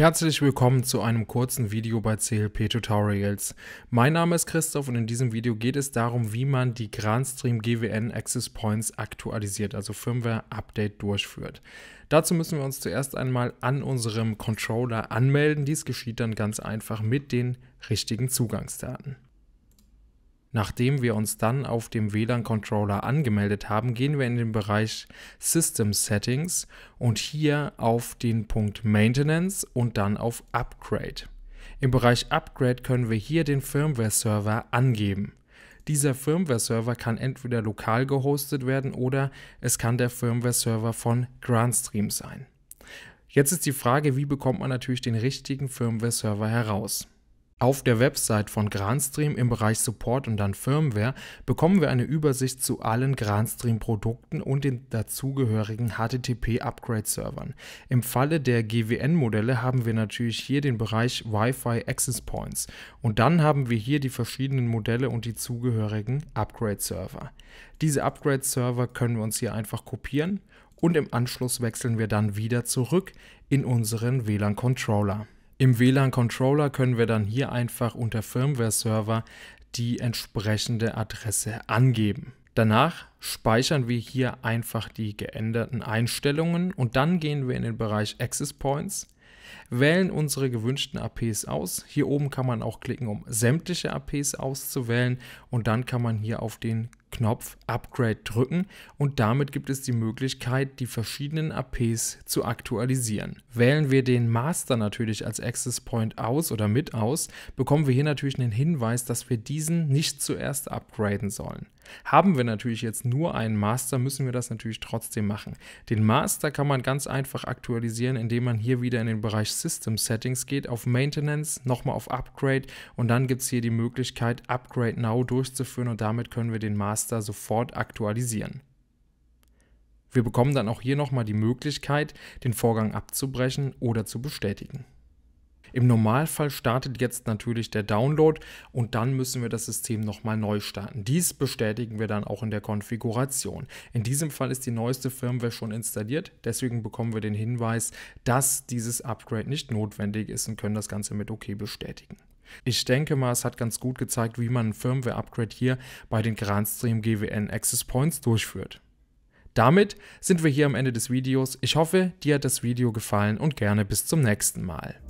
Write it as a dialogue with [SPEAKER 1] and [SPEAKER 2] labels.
[SPEAKER 1] Herzlich willkommen zu einem kurzen Video bei CLP Tutorials. Mein Name ist Christoph und in diesem Video geht es darum, wie man die GrandStream GWN Access Points aktualisiert, also Firmware Update durchführt. Dazu müssen wir uns zuerst einmal an unserem Controller anmelden. Dies geschieht dann ganz einfach mit den richtigen Zugangsdaten. Nachdem wir uns dann auf dem WLAN-Controller angemeldet haben, gehen wir in den Bereich System Settings und hier auf den Punkt Maintenance und dann auf Upgrade. Im Bereich Upgrade können wir hier den Firmware-Server angeben. Dieser Firmware-Server kann entweder lokal gehostet werden oder es kann der Firmware-Server von GrandStream sein. Jetzt ist die Frage, wie bekommt man natürlich den richtigen Firmware-Server heraus? Auf der Website von Granstream im Bereich Support und dann Firmware bekommen wir eine Übersicht zu allen Granstream-Produkten und den dazugehörigen HTTP-Upgrade-Servern. Im Falle der GWN-Modelle haben wir natürlich hier den Bereich Wi-Fi Access Points und dann haben wir hier die verschiedenen Modelle und die zugehörigen Upgrade-Server. Diese Upgrade-Server können wir uns hier einfach kopieren und im Anschluss wechseln wir dann wieder zurück in unseren WLAN-Controller. Im WLAN-Controller können wir dann hier einfach unter Firmware-Server die entsprechende Adresse angeben. Danach speichern wir hier einfach die geänderten Einstellungen und dann gehen wir in den Bereich Access Points, wählen unsere gewünschten APs aus. Hier oben kann man auch klicken, um sämtliche APs auszuwählen und dann kann man hier auf den Knopf Upgrade drücken und damit gibt es die Möglichkeit, die verschiedenen APs zu aktualisieren. Wählen wir den Master natürlich als Access Point aus oder mit aus, bekommen wir hier natürlich einen Hinweis, dass wir diesen nicht zuerst upgraden sollen. Haben wir natürlich jetzt nur einen Master, müssen wir das natürlich trotzdem machen. Den Master kann man ganz einfach aktualisieren, indem man hier wieder in den Bereich System Settings geht, auf Maintenance, nochmal auf Upgrade und dann gibt es hier die Möglichkeit, Upgrade Now durchzuführen und damit können wir den Master Master sofort aktualisieren. Wir bekommen dann auch hier nochmal die Möglichkeit, den Vorgang abzubrechen oder zu bestätigen. Im Normalfall startet jetzt natürlich der Download und dann müssen wir das System nochmal neu starten. Dies bestätigen wir dann auch in der Konfiguration. In diesem Fall ist die neueste Firmware schon installiert, deswegen bekommen wir den Hinweis, dass dieses Upgrade nicht notwendig ist und können das Ganze mit OK bestätigen. Ich denke mal, es hat ganz gut gezeigt, wie man ein Firmware-Upgrade hier bei den GrandStream GWN Access Points durchführt. Damit sind wir hier am Ende des Videos. Ich hoffe, dir hat das Video gefallen und gerne bis zum nächsten Mal.